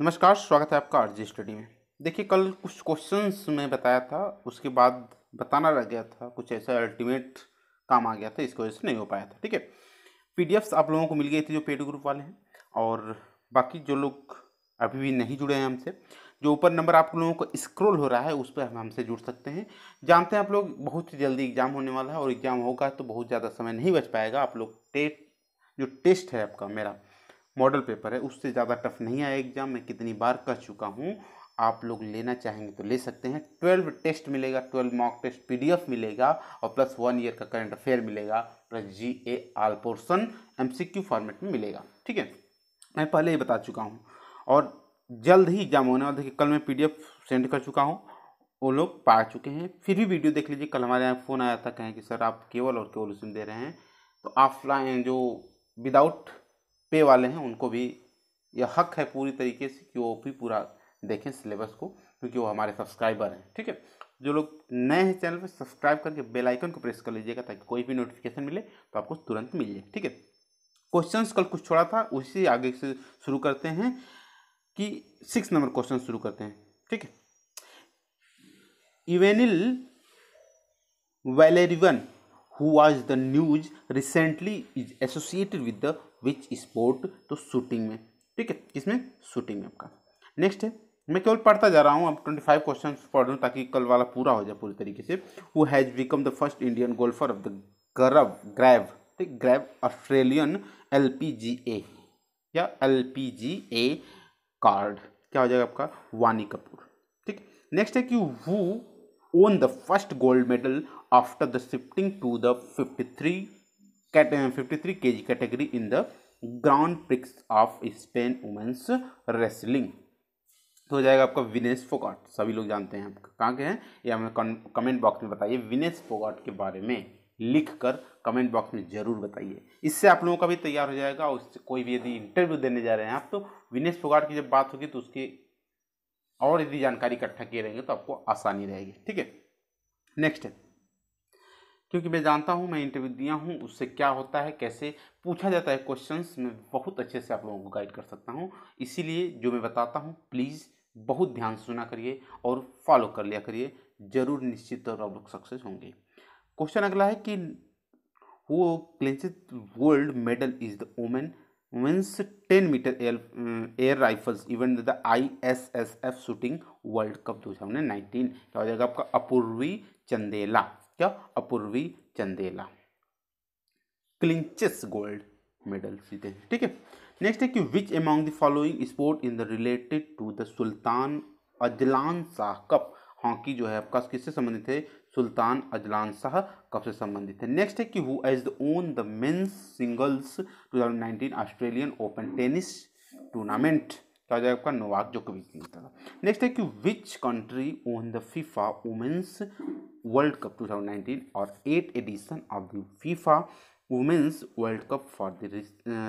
नमस्कार स्वागत है आपका आरजी स्टडी में देखिए कल कुछ क्वेश्चंस में बताया था उसके बाद बताना रह गया था कुछ ऐसा अल्टीमेट काम आ गया था इसकी वजह से नहीं हो पाया था ठीक है पीडीएफ्स आप लोगों को मिल गई थी जो पेड ग्रुप वाले हैं और बाकी जो लोग अभी भी नहीं जुड़े हैं हमसे जो ऊपर नंबर आप लोगों को स्क्रोल हो रहा है उस पर हम हमसे जुड़ सकते हैं जानते हैं आप लोग बहुत ही जल्दी एग्ज़ाम होने वाला है और एग्ज़ाम होगा तो बहुत ज़्यादा समय नहीं बच पाएगा आप लोग टेट जो टेस्ट है आपका मेरा मॉडल पेपर है उससे ज़्यादा टफ नहीं आया एग्ज़ाम मैं कितनी बार कर चुका हूँ आप लोग लेना चाहेंगे तो ले सकते हैं ट्वेल्व टेस्ट मिलेगा ट्वेल्व मॉक टेस्ट पी मिलेगा और प्लस वन ईयर का करंट अफेयर मिलेगा plus G A all portion M format में मिलेगा ठीक है मैं पहले ही बता चुका हूँ और जल्द ही एग्जाम होने वाला देखिए कल मैं पी सेंड कर चुका हूँ वो लोग पा चुके हैं फिर भी वीडियो देख लीजिए कल हमारे यहाँ फ़ोन आया था कहें कि सर आप केवल और केवल सिम दे रहे हैं तो ऑफलाइन जो विदाउट पे वाले हैं उनको भी यह हक है पूरी तरीके से कि वो भी पूरा देखें सिलेबस को क्योंकि वो हमारे सब्सक्राइबर हैं ठीक है जो लोग नए हैं चैनल पर सब्सक्राइब करके बेल आइकन को प्रेस कर लीजिएगा ताकि कोई भी नोटिफिकेशन मिले तो आपको तुरंत मिल जाए ठीक है क्वेश्चंस कल कुछ छोड़ा था उसी आगे से शुरू करते हैं कि सिक्स नंबर क्वेश्चन शुरू करते हैं ठीक है Elavenil Valarivan who was the news recently is associated with the which sport तो शूटिंग में ठीक है किसमें शूटिंग में आपका नेक्स्ट है मैं केवल पढ़ता जा रहा हूँ अब ट्वेंटी फाइव क्वेश्चन पढ़ लूँ ताकि कल वाला पूरा हो जाए पूरी तरीके से वो has become the first Indian golfer of the गर्व ग्रैव ठीक ग्रैव Australian L P G A या L P G A card क्या हो जाएगा आपका वानी कपूर ठीक नेक्स्ट है कि वो won the first gold medal after the shifting to the fifty three 53 G category in the grand prix of Spain women's wrestling तो हो जाएगा आपका विनेश फोगाट सभी लोग जानते हैं आप कहाँ के हैं ये हमें कमेंट बॉक्स में बताइए विनेश फोगाट के बारे में लिख कर कमेंट बॉक्स में ज़रूर बताइए इससे आप लोगों का भी तैयार हो जाएगा उससे कोई भी यदि इंटरव्यू देने जा रहे हैं आप तो विनेश फोगाट की जब बात होगी तो उसकी और यदि जानकारी इकट्ठा किए रहेंगे तो आपको आसानी रहेगी ठीक है नेक्स्ट है क्योंकि मैं जानता हूँ मैं इंटरव्यू दिया हूँ उससे क्या होता है कैसे पूछा जाता है क्वेश्चंस मैं बहुत अच्छे से आप लोगों को गाइड कर सकता हूँ इसीलिए जो मैं बताता हूँ प्लीज़ बहुत ध्यान से सुना करिए और फॉलो कर लिया करिए ज़रूर निश्चित तौर पर आप लोग सक्सेस होंगे क्वेश्चन अगला है कि वो clinches world medal is the women women's ten metre air air rifles event the I S S F shooting world cup दो हज़ार नाइनटीन क्या हो जाएगा आपका अपूर्वी चंदेला क्या Apurvi Chandela clinches gold medal जीते हैं ठीक है नेक्स्ट है कि which among the following sport in the related to the Sultan Azlan Shah cup hockey जो है आपका किससे संबंधित है सुल्तान अजलान शाह कप से संबंधित है नेक्स्ट है कि who has the won the men's singles 2019 Australian open tennis tournament क्या आपका नोवाक जोकोविच मिलता था नेक्स्ट है कि which country won the FIFA women's world cup 2019 और eighth edition of the FIFA women's world cup for the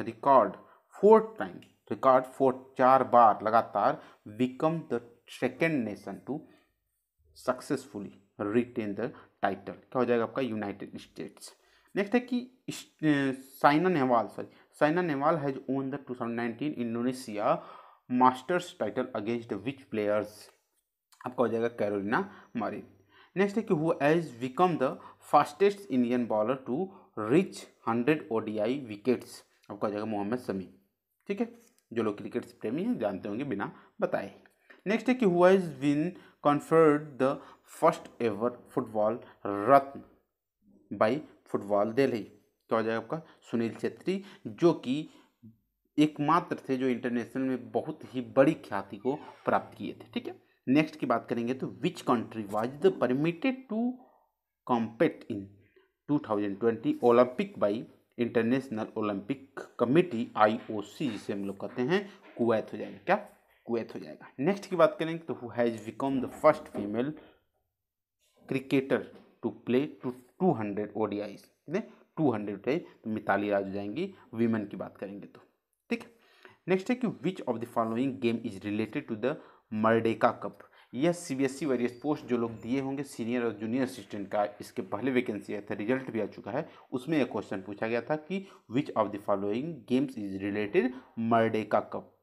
record fourth time record fourth चार बार लगातार become the second nation to successfully retain the title क्या हो जाएगा आपका United states next है कि uh, Saina Nehwal sorry Saina Nehwal has won the two thousand nineteen Indonesia masters title against which players आपका हो जाएगा कैरोलिना मारिन नेक्स्ट है कि who has become the fastest Indian bowler to reach hundred ODI wickets आपका हो जाएगा मोहम्मद समी ठीक है जो लोग क्रिकेट प्रेमी हैं जानते होंगे बिना बताए नेक्स्ट है कि who has been conferred the first ever football Ratna by football Delhi क्या हो जाएगा आपका सुनील छेत्री जो कि एकमात्र थे जो इंटरनेशनल में बहुत ही बड़ी ख्याति को प्राप्त किए थे ठीक है नेक्स्ट की बात करेंगे तो which country was the permitted to compete in 2020 Olympic by International Olympic Committee IOC जिसे हम लोग कहते हैं कुवैत हो जाएगा क्या कुवैत हो जाएगा नेक्स्ट की बात करेंगे तो who has become the first female cricketer to play two two hundred ODI कितने टू हंड्रेड तो मिताली राज हो जाएंगी वीमेन की बात करेंगे तो ठीक है नेक्स्ट है कि which of the following game is related to the Merdeka cup यह C B S E various post जो लोग दिए होंगे सीनियर और जूनियर असिस्टेंट का इसके पहले वैकेंसी आया था रिजल्ट भी आ चुका है उसमें यह क्वेश्चन पूछा गया था कि which of the following games is related Merdeka cup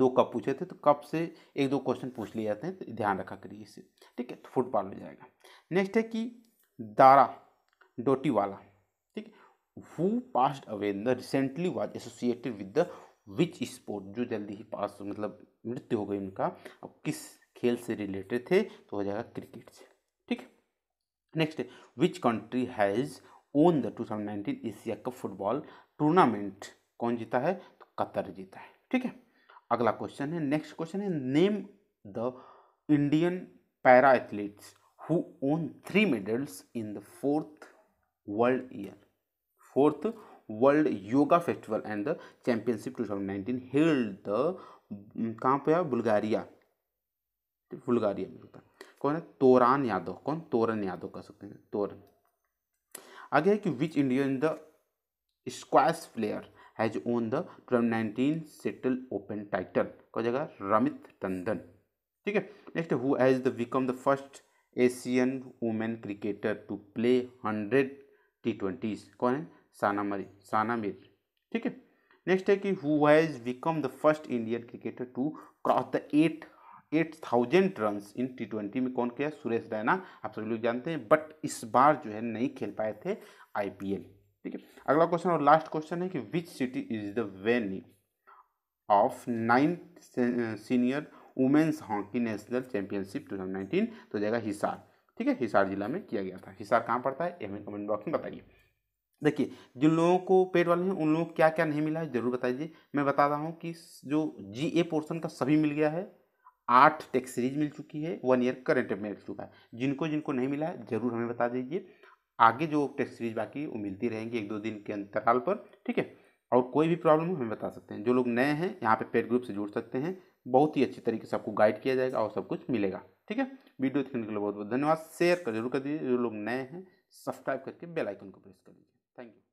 दो कप पूछे थे तो कप से एक दो क्वेश्चन पूछ लिए जाते हैं तो ध्यान रखा करिए इसे ठीक है तो फुटबॉल हो जाएगा नेक्स्ट है कि दारा डोटी वाला who passed away the recently was associated with the which sport जो जल्दी ही पास मतलब मृत्यु हो गई उनका अब किस खेल से रिलेटेड थे तो हो जाएगा क्रिकेट से ठीक है next which country has won the 2019 Asia cup football tournament कौन जीता है तो कतर जीता है ठीक है अगला क्वेश्चन है नेक्स्ट क्वेश्चन है name the Indian para athletes who won three medals in the fourth world year fourth World Yoga Festival and the Championship 2019 held the mm, कहाँ पे है बुल्गारिया बुल्गारिया में होता है कौन है तोरान यादव कौन तोरन यादव कह सकते हैं तोरन आगे है कि which Indian the squash player has won the twelve nineteen Seattle open title कहा जाएगा रमित टंडन ठीक है next who has the become the first Asian women cricketer to play hundred T twenties कौन है सानामरी सानामीर ठीक है नेक्स्ट है कि who has become the first Indian cricketer to cross the eight eight thousand run in T twenty में कौन किया सुरेश रैना आप सभी लोग जानते हैं बट इस बार जो है नहीं खेल पाए थे आईपीएल ठीक है अगला क्वेश्चन और लास्ट क्वेश्चन है कि which city is the venue of ninth senior women's hockey national championship nineteen तो जाएगा हिसार ठीक है हिसार जिला में किया गया था हिसार कहाँ पड़ता है हमें कमेंट बॉक्स में बताइए देखिए जिन लोगों को पेट वाले हैं उन लोगों को क्या क्या नहीं मिला है ज़रूर बताइए मैं बता रहा हूँ कि जो जी ए पोर्सन का सभी मिल गया है आठ टेक्स सीरीज मिल चुकी है वन ईयर करंट में मिल चुका है जिनको जिनको नहीं मिला है ज़रूर हमें बता दीजिए आगे जो टेक्स सीरीज बाकी वो मिलती रहेंगी एक दो दिन के अंतराल पर ठीक है और कोई भी प्रॉब्लम हमें बता सकते हैं जो लोग नए हैं यहाँ पर पेड ग्रुप से जुड़ सकते हैं बहुत ही अच्छी तरीके से आपको गाइड किया जाएगा और सब कुछ मिलेगा ठीक है वीडियो देखने के लिए बहुत बहुत धन्यवाद शेयर कर जरूर कर दीजिए जो लोग नए हैं सब्सक्राइब करके बेल आइकन को प्रेस कर दीजिए Thank you.